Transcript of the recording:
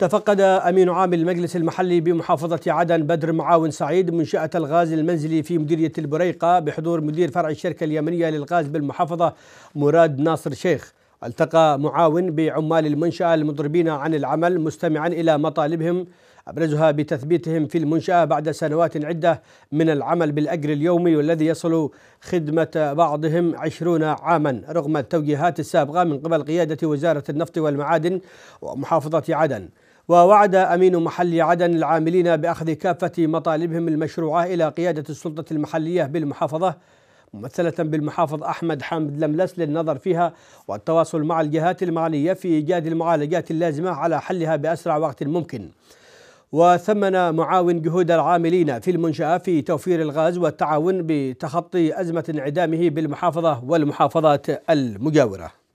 تفقد أمين عام المجلس المحلي بمحافظة عدن بدر معاون سعيد منشأة الغاز المنزلي في مديرية البريقة بحضور مدير فرع الشركة اليمنية للغاز بالمحافظة مراد ناصر شيخ التقى معاون بعمال المنشأة المضربين عن العمل مستمعا إلى مطالبهم أبرزها بتثبيتهم في المنشأة بعد سنوات عدة من العمل بالأجر اليومي والذي يصل خدمة بعضهم عشرون عاما رغم التوجيهات السابقة من قبل قيادة وزارة النفط والمعادن ومحافظة عدن ووعد أمين محل عدن العاملين بأخذ كافة مطالبهم المشروعة إلى قيادة السلطة المحلية بالمحافظة ممثلة بالمحافظ أحمد حامد لملس للنظر فيها والتواصل مع الجهات المعنية في إيجاد المعالجات اللازمة على حلها بأسرع وقت ممكن وثمن معاون جهود العاملين في المنشأة في توفير الغاز والتعاون بتخطي أزمة انعدامه بالمحافظة والمحافظات المجاورة